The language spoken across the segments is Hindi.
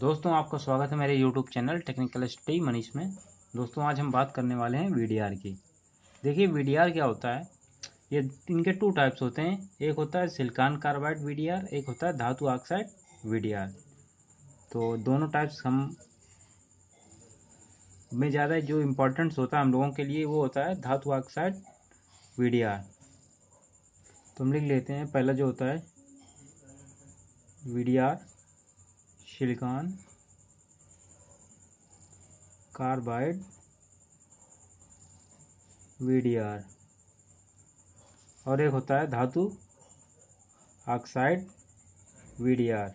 दोस्तों आपका स्वागत है मेरे YouTube channel technical study Manish में दोस्तों आज हम बात करने वाले हैं वी की देखिए वी क्या होता है ये इनके टू टाइप्स होते हैं एक होता है सिल्कान कार्बाइड वी एक होता है धातु ऑक्साइड वी तो दोनों टाइप्स हम में ज़्यादा जो इम्पोर्टेंट्स होता है हम लोगों के लिए वो होता है धातु ऑक्साइड वी तो हम लिख लेते हैं पहला जो होता है वी सिलिकॉन कार्बाइड वीडीआर और एक होता है धातु ऑक्साइड वीडीआर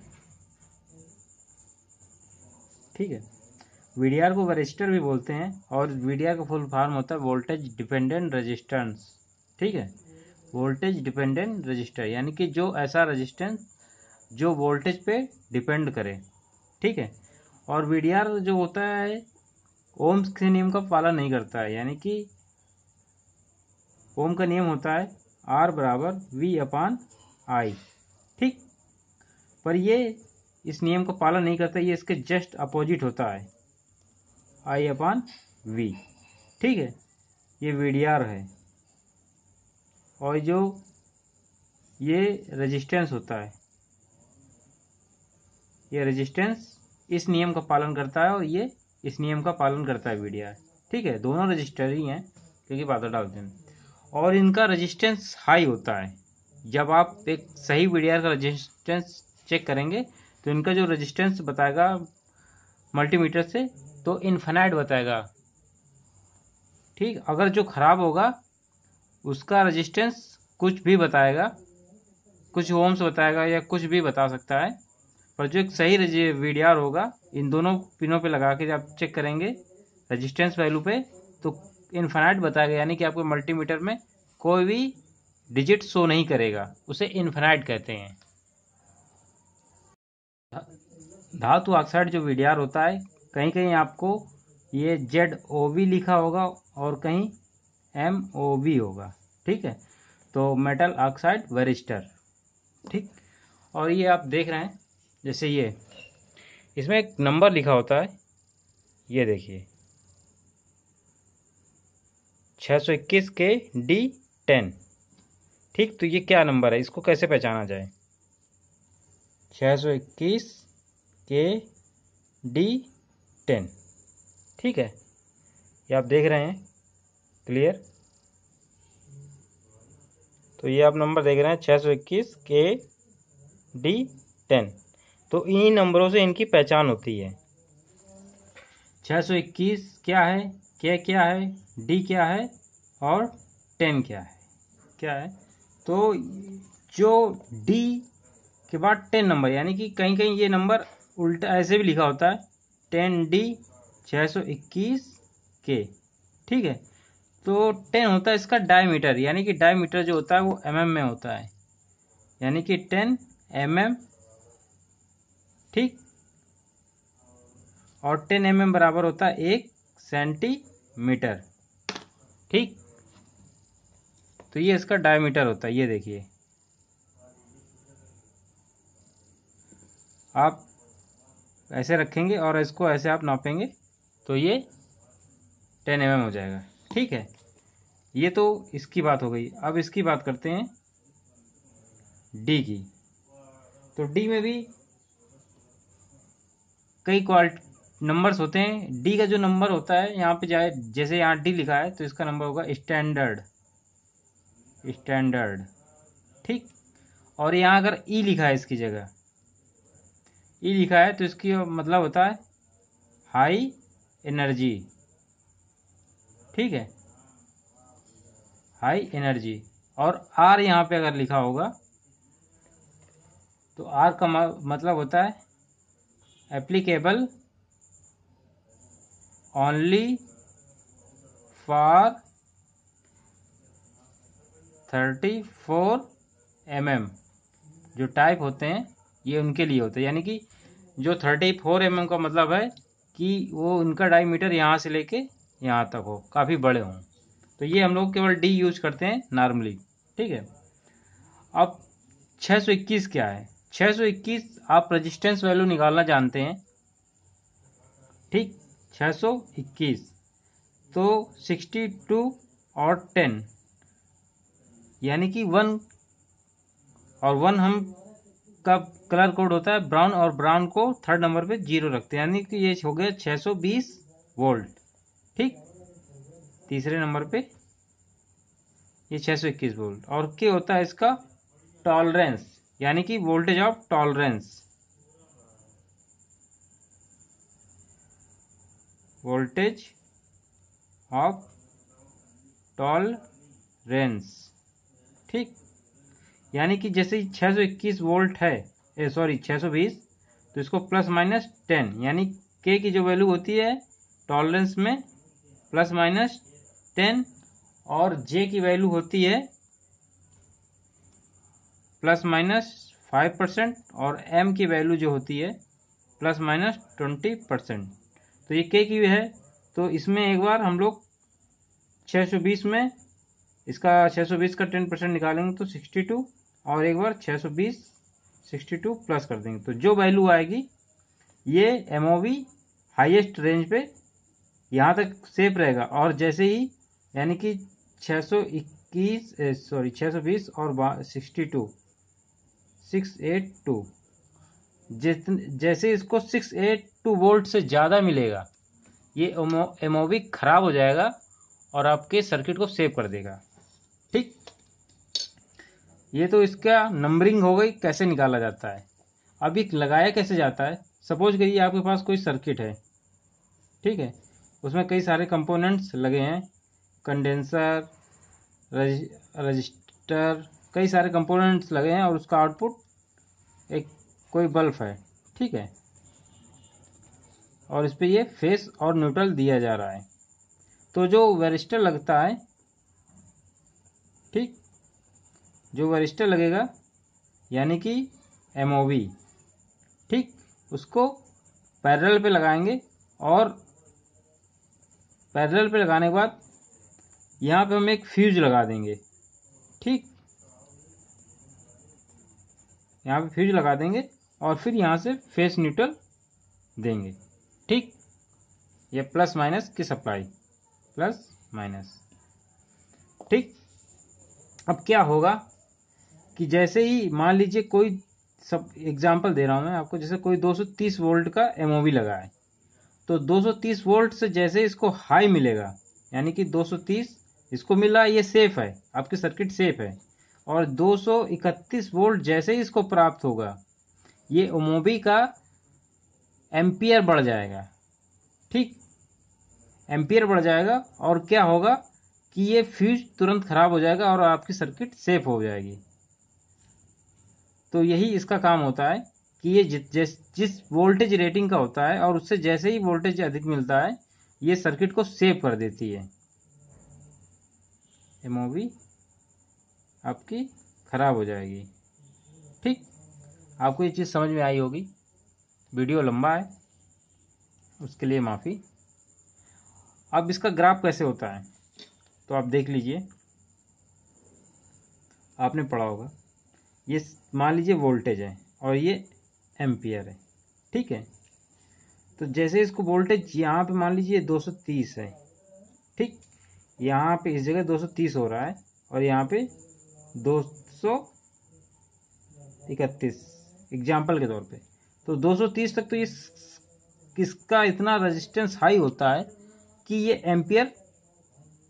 ठीक है वीडीआर को रजिस्टर भी बोलते हैं और वीडीआर का फुल फॉर्म होता है वोल्टेज डिपेंडेंट रजिस्टेंस ठीक है वोल्टेज डिपेंडेंट रजिस्टर यानी कि जो ऐसा रजिस्टेंस जो वोल्टेज पे डिपेंड करे ठीक है और वी जो होता है ओम्स के नियम का पालन नहीं करता है यानी कि ओम का नियम होता है आर बराबर वी अपान आई ठीक पर ये इस नियम का पालन नहीं करता ये इसके जस्ट अपोजिट होता है आई अपान वी ठीक है ये वी है और जो ये रेजिस्टेंस होता है ये रेजिस्टेंस इस नियम का पालन करता है और ये इस नियम का पालन करता है वीडिया ठीक है दोनों रजिस्टर ही हैं क्योंकि बादल डालते हैं और इनका रजिस्टेंस हाई होता है जब आप एक सही वीडियर का रजिस्टेंस चेक करेंगे तो इनका जो रजिस्टेंस बताएगा मल्टीमीटर से तो इन्फेनाइट बताएगा ठीक अगर जो ख़राब होगा उसका रजिस्टेंस कुछ भी बताएगा कुछ ओम्स बताएगा या कुछ भी बता सकता है और जो एक सही वी डी होगा इन दोनों पिनों पे लगा के आप चेक करेंगे रजिस्टेंस वैल्यू पे तो इन्फाइनाइट बताएगा यानी कि आपके मल्टीमीटर में कोई भी डिजिट शो नहीं करेगा उसे इन्फाइनाइट कहते हैं धातु ऑक्साइड जो वी होता है कहीं कहीं आपको ये जेड ओ वी लिखा होगा और कहीं एम ओ वी होगा ठीक है तो मेटल ऑक्साइड वरिस्टर ठीक और ये आप देख रहे हैं जैसे ये इसमें एक नंबर लिखा होता है ये देखिए 621 के डी टेन ठीक तो ये क्या नंबर है इसको कैसे पहचाना जाए 621 के डी टेन ठीक है ये आप देख रहे हैं क्लियर तो ये आप नंबर देख रहे हैं 621 के डी टेन तो इन्हीं नंबरों से इनकी पहचान होती है 621 क्या है के क्या है डी क्या है और टेन क्या है क्या है तो जो डी के बाद टेन नंबर यानी कि कहीं कहीं ये नंबर उल्टा ऐसे भी लिखा होता है टेन डी छः सौ इक्कीस के ठीक है तो टेन होता है इसका डायमीटर यानी कि डायमीटर जो होता है वो एम mm में होता है यानी कि टेन एम mm ठीक और टेन एम mm बराबर होता है एक सेंटीमीटर ठीक तो ये इसका डायमीटर होता है ये देखिए आप ऐसे रखेंगे और इसको ऐसे आप नापेंगे तो ये टेन एम mm हो जाएगा ठीक है ये तो इसकी बात हो गई अब इसकी बात करते हैं डी की तो डी में भी कई क्वाल नंबर्स होते हैं डी का जो नंबर होता है यहाँ पे जाए जैसे यहाँ डी लिखा है तो इसका नंबर होगा स्टैंडर्ड स्टैंडर्ड ठीक और यहाँ अगर ई e लिखा है इसकी जगह ई e लिखा है तो इसकी मतलब होता है हाई एनर्जी ठीक है हाई एनर्जी और आर यहाँ पे अगर लिखा होगा तो आर का मतलब होता है applicable only for 34 mm जो टाइप होते हैं ये उनके लिए होते हैं यानी कि जो 34 फोर mm का मतलब है कि वो उनका डायमीटर यहाँ से लेके यहाँ तक हो काफ़ी बड़े हों तो ये हम लोग केवल डी यूज करते हैं नॉर्मली ठीक है अब 621 क्या है 621 आप रजिस्टेंस वैल्यू निकालना जानते हैं ठीक 621 तो 62 और 10 यानी कि वन और वन हम का कलर कोड होता है ब्राउन और ब्राउन को थर्ड नंबर पे जीरो रखते हैं यानी कि ये हो गया 620 वोल्ट ठीक तीसरे नंबर पे ये 621 वोल्ट और क्या होता है इसका टॉलरेंस यानी कि voltage of tolerance voltage of tolerance ठीक यानी कि जैसे 621 वोल्ट है सॉरी 620 तो इसको प्लस माइनस 10 यानी के की जो वैल्यू होती है टॉलरेंस में प्लस माइनस 10 और जे की वैल्यू होती है प्लस माइनस फाइव परसेंट और एम की वैल्यू जो होती है प्लस माइनस ट्वेंटी परसेंट तो ये के की है तो इसमें एक बार हम लोग 620 में इसका 620 का 10 परसेंट निकालेंगे तो 62 और एक बार 620 62 प्लस कर देंगे तो जो वैल्यू आएगी ये एम ओ हाइएस्ट रेंज पे यहाँ तक सेफ रहेगा और जैसे ही यानी कि 621 सॉरी 620 और 62 सिक्स एट टू जैसे इसको सिक्स एट टू वोल्ट से ज़्यादा मिलेगा ये एमओवी ख़राब हो जाएगा और आपके सर्किट को सेव कर देगा ठीक ये तो इसका नंबरिंग हो गई कैसे निकाला जाता है अब एक लगाया कैसे जाता है सपोज करिए आपके पास कोई सर्किट है ठीक है उसमें कई सारे कंपोनेंट्स लगे हैं कंडेंसर रजिस्टर कई सारे कंपोनेंट्स लगे हैं और उसका आउटपुट एक कोई बल्ब है ठीक है और इस पर ये फेस और न्यूट्रल दिया जा रहा है तो जो वेरिस्टर लगता है ठीक जो वेरिस्टर लगेगा यानी कि एम ठीक उसको पैरल पे लगाएंगे और पैरल पे लगाने के बाद यहाँ पे हम एक फ्यूज लगा देंगे ठीक यहाँ पे फ्यूज लगा देंगे और फिर यहाँ से फेस न्यूट्रल देंगे ठीक ये प्लस माइनस की सप्लाई प्लस माइनस ठीक अब क्या होगा कि जैसे ही मान लीजिए कोई सब एग्जाम्पल दे रहा हूँ मैं आपको जैसे कोई 230 वोल्ट का एम लगा है तो 230 वोल्ट से जैसे इसको हाई मिलेगा यानी कि 230 इसको मिला ये सेफ है आपकी सर्किट सेफ है और 231 वोल्ट जैसे ही इसको प्राप्त होगा ये ओमोबी का एम्पियर बढ़ जाएगा ठीक एम्पियर बढ़ जाएगा और क्या होगा कि ये फ्यूज तुरंत खराब हो जाएगा और आपकी सर्किट सेफ हो जाएगी तो यही इसका काम होता है कि ये जिस जिस वोल्टेज रेटिंग का होता है और उससे जैसे ही वोल्टेज अधिक मिलता है ये सर्किट को सेव कर देती है एमओवी आपकी ख़राब हो जाएगी ठीक आपको ये चीज़ समझ में आई होगी वीडियो लंबा है उसके लिए माफ़ी अब इसका ग्राफ कैसे होता है तो आप देख लीजिए आपने पढ़ा होगा ये मान लीजिए वोल्टेज है और ये एम्पियर है ठीक है तो जैसे इसको वोल्टेज यहाँ पे मान लीजिए 230 है ठीक यहाँ पे इस जगह 230 हो रहा है और यहाँ पे दो सौ इकतीस एग्जाम्पल के तौर पे तो 230 तक तो इस इसका इतना रेजिस्टेंस हाई होता है कि ये एम्पियर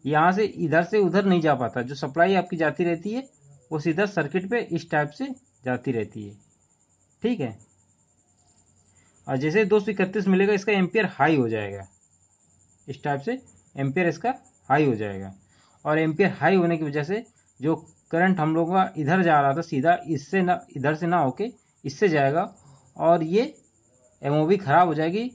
यहाँ से इधर से उधर नहीं जा पाता जो सप्लाई आपकी जाती रहती है वो सीधा सर्किट पे इस टाइप से जाती रहती है ठीक है और जैसे दो मिलेगा इसका एम्पियर हाई हो जाएगा इस टाइप से एम्पियर इसका हाई हो जाएगा और एम्पियर हाई होने की वजह से जो करंट हम लोग का इधर जा रहा था सीधा इससे ना इधर से ना होके इससे जाएगा और ये एम ख़राब हो जाएगी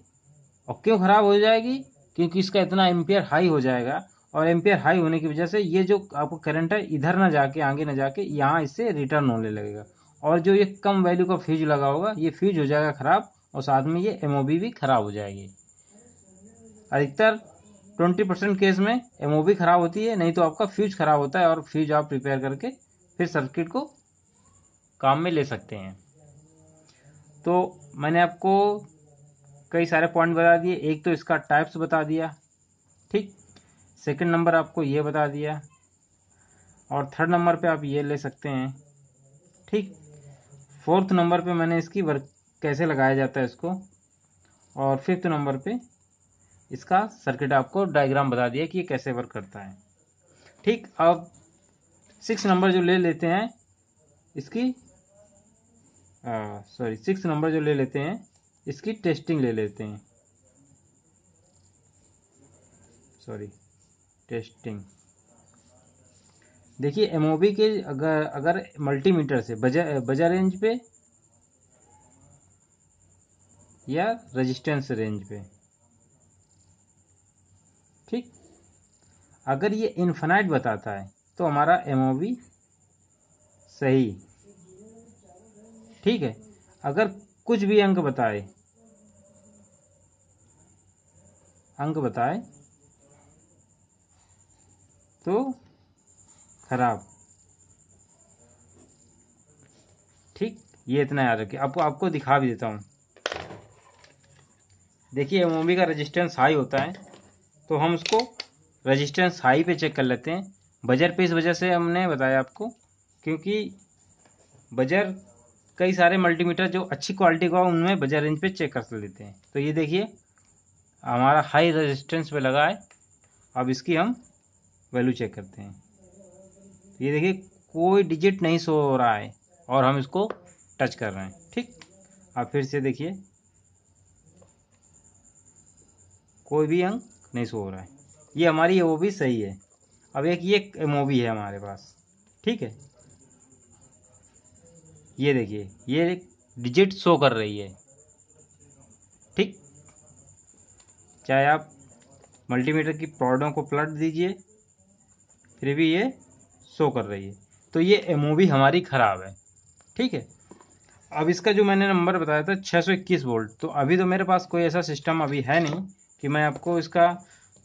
और क्यों ख़राब हो जाएगी क्योंकि इसका इतना एम्पियर हाई हो जाएगा और एम्पियर हाई होने की वजह से ये जो आपका करंट है इधर ना जाके आगे ना जाके यहाँ इससे रिटर्न होने लगेगा और जो ये कम वैल्यू का फ्यूज लगा होगा ये फ्यूज हो जाएगा ख़राब और साथ में ये एम भी ख़राब हो जाएगी अधिकतर ट्वेंटी परसेंट केस में एमओबी खराब होती है नहीं तो आपका फ्यूज खराब होता है और फ्यूज आप रिपेयर करके फिर सर्किट को काम में ले सकते हैं तो मैंने आपको कई सारे पॉइंट बता दिए एक तो इसका टाइप्स बता दिया ठीक सेकंड नंबर आपको ये बता दिया और थर्ड नंबर पे आप ये ले सकते हैं ठीक फोर्थ नंबर पे मैंने इसकी वर्क कैसे लगाया जाता है इसको और फिफ्थ नंबर पे इसका सर्किट आपको डायग्राम बता दिया कि ये कैसे वर्क करता है ठीक अब सिक्स नंबर जो ले लेते हैं इसकी सॉरी सिक्स नंबर जो ले लेते हैं इसकी टेस्टिंग ले लेते हैं सॉरी टेस्टिंग देखिए एम के अगर अगर मल्टीमीटर से बजा बजा रेंज पे या रेजिस्टेंस रेंज पे ठीक अगर ये इन्फेनाइट बताता है तो हमारा एम सही ठीक है अगर कुछ भी अंक बताए अंक बताए तो खराब ठीक ये इतना याद रखिए आपको आपको दिखा भी देता हूँ देखिए एमओबी का रेजिस्टेंस हाई होता है तो हम उसको रेजिस्टेंस हाई पे चेक कर लेते हैं बजर पे इस वजह से हमने बताया आपको क्योंकि बजर कई सारे मल्टीमीटर जो अच्छी क्वालिटी का उनमें बजर रेंज पे चेक कर लेते हैं तो ये देखिए हमारा हाई रेजिस्टेंस पे लगा है अब इसकी हम वैल्यू चेक करते हैं तो ये देखिए कोई डिजिट नहीं सो हो रहा है और हम इसको टच कर रहे हैं ठीक अब फिर से देखिए कोई भी अंक नहीं सो रहा है ये हमारी ओ भी सही है अब एक ये एम है हमारे पास ठीक है ये देखिए ये डिजिट शो कर रही है ठीक चाहे आप मल्टीमीटर की प्रॉडों को प्लट दीजिए फिर भी ये शो कर रही है तो ये एम हमारी ख़राब है ठीक है अब इसका जो मैंने नंबर बताया था 621 वोल्ट तो अभी तो मेरे पास कोई ऐसा सिस्टम अभी है नहीं कि मैं आपको इसका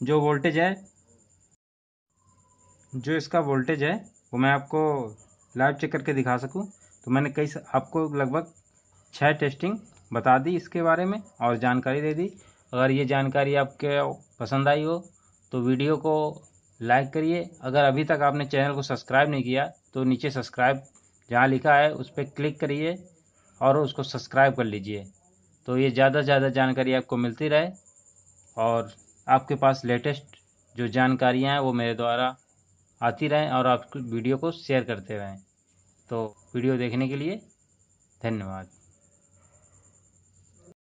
जो वोल्टेज है जो इसका वोल्टेज है वो मैं आपको लाइव चेक करके दिखा सकूं तो मैंने कई आपको लगभग छः टेस्टिंग बता दी इसके बारे में और जानकारी दे दी अगर ये जानकारी आपके पसंद आई हो तो वीडियो को लाइक करिए अगर अभी तक आपने चैनल को सब्सक्राइब नहीं किया तो नीचे सब्सक्राइब जहाँ लिखा है उस पर क्लिक करिए और उसको सब्सक्राइब कर लीजिए तो ये ज़्यादा से ज़्यादा जानकारी आपको मिलती रहे और आपके पास लेटेस्ट जो जानकारियाँ हैं वो मेरे द्वारा आती रहें और आप वीडियो को शेयर करते रहें तो वीडियो देखने के लिए धन्यवाद